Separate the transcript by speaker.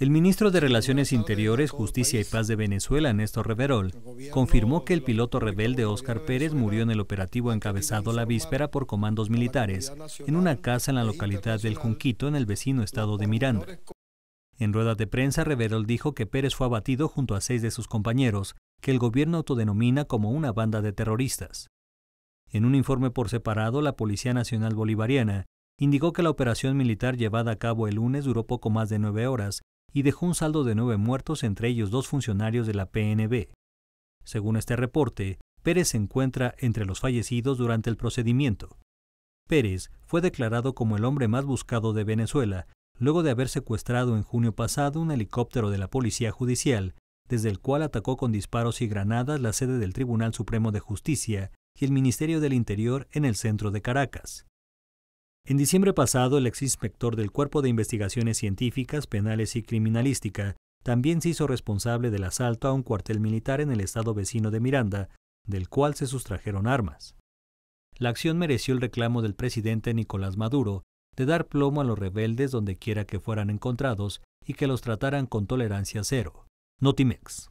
Speaker 1: El ministro de Relaciones Interiores, Justicia y Paz de Venezuela, Néstor Reverol, confirmó que el piloto rebelde Óscar Pérez murió en el operativo encabezado la víspera por comandos militares en una casa en la localidad del Junquito, en el vecino estado de Miranda. En rueda de prensa, Reverol dijo que Pérez fue abatido junto a seis de sus compañeros, que el gobierno autodenomina como una banda de terroristas. En un informe por separado, la Policía Nacional Bolivariana indicó que la operación militar llevada a cabo el lunes duró poco más de nueve horas y dejó un saldo de nueve muertos, entre ellos dos funcionarios de la PNB. Según este reporte, Pérez se encuentra entre los fallecidos durante el procedimiento. Pérez fue declarado como el hombre más buscado de Venezuela, luego de haber secuestrado en junio pasado un helicóptero de la Policía Judicial, desde el cual atacó con disparos y granadas la sede del Tribunal Supremo de Justicia y el Ministerio del Interior en el centro de Caracas. En diciembre pasado, el exinspector del Cuerpo de Investigaciones Científicas, Penales y Criminalística también se hizo responsable del asalto a un cuartel militar en el estado vecino de Miranda, del cual se sustrajeron armas. La acción mereció el reclamo del presidente Nicolás Maduro de dar plomo a los rebeldes donde quiera que fueran encontrados y que los trataran con tolerancia cero. Notimex.